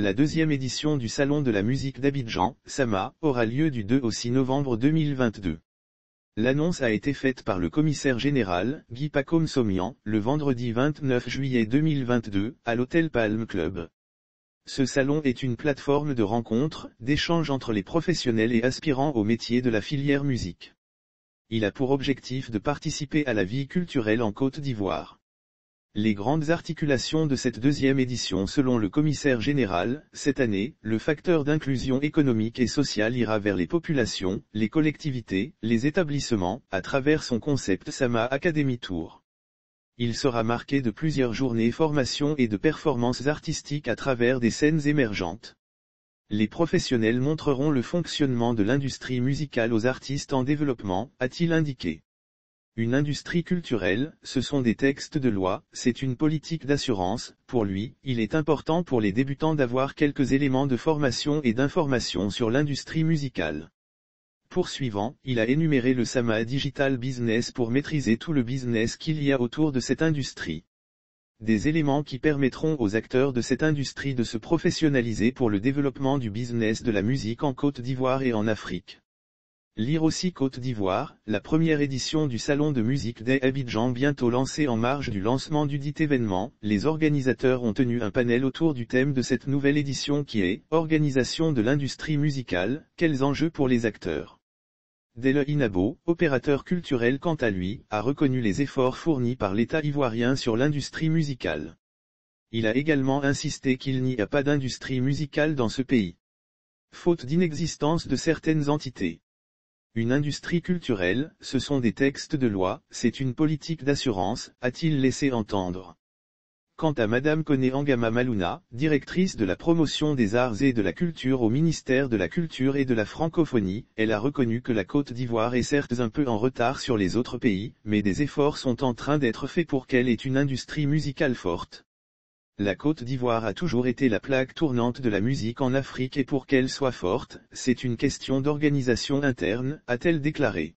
La deuxième édition du Salon de la musique d'Abidjan, SAMA, aura lieu du 2 au 6 novembre 2022. L'annonce a été faite par le commissaire général, Guy Pacom-Somian, le vendredi 29 juillet 2022, à l'hôtel Palm Club. Ce salon est une plateforme de rencontre, d'échanges entre les professionnels et aspirants au métier de la filière musique. Il a pour objectif de participer à la vie culturelle en Côte d'Ivoire. Les grandes articulations de cette deuxième édition selon le commissaire général, cette année, le facteur d'inclusion économique et sociale ira vers les populations, les collectivités, les établissements, à travers son concept Sama Academy Tour. Il sera marqué de plusieurs journées formation et de performances artistiques à travers des scènes émergentes. Les professionnels montreront le fonctionnement de l'industrie musicale aux artistes en développement, a-t-il indiqué une industrie culturelle, ce sont des textes de loi, c'est une politique d'assurance, pour lui, il est important pour les débutants d'avoir quelques éléments de formation et d'information sur l'industrie musicale. Poursuivant, il a énuméré le Sama Digital Business pour maîtriser tout le business qu'il y a autour de cette industrie. Des éléments qui permettront aux acteurs de cette industrie de se professionnaliser pour le développement du business de la musique en Côte d'Ivoire et en Afrique. Lire aussi Côte d'Ivoire, la première édition du Salon de musique des Abidjan bientôt lancée en marge du lancement du dit événement, les organisateurs ont tenu un panel autour du thème de cette nouvelle édition qui est « Organisation de l'industrie musicale, quels enjeux pour les acteurs ?» Dele Inabo, opérateur culturel quant à lui, a reconnu les efforts fournis par l'État ivoirien sur l'industrie musicale. Il a également insisté qu'il n'y a pas d'industrie musicale dans ce pays. Faute d'inexistence de certaines entités. Une industrie culturelle, ce sont des textes de loi, c'est une politique d'assurance, a-t-il laissé entendre. Quant à Madame Angama Maluna, directrice de la promotion des arts et de la culture au ministère de la Culture et de la Francophonie, elle a reconnu que la Côte d'Ivoire est certes un peu en retard sur les autres pays, mais des efforts sont en train d'être faits pour qu'elle ait une industrie musicale forte. La Côte d'Ivoire a toujours été la plaque tournante de la musique en Afrique et pour qu'elle soit forte, c'est une question d'organisation interne, a-t-elle déclaré.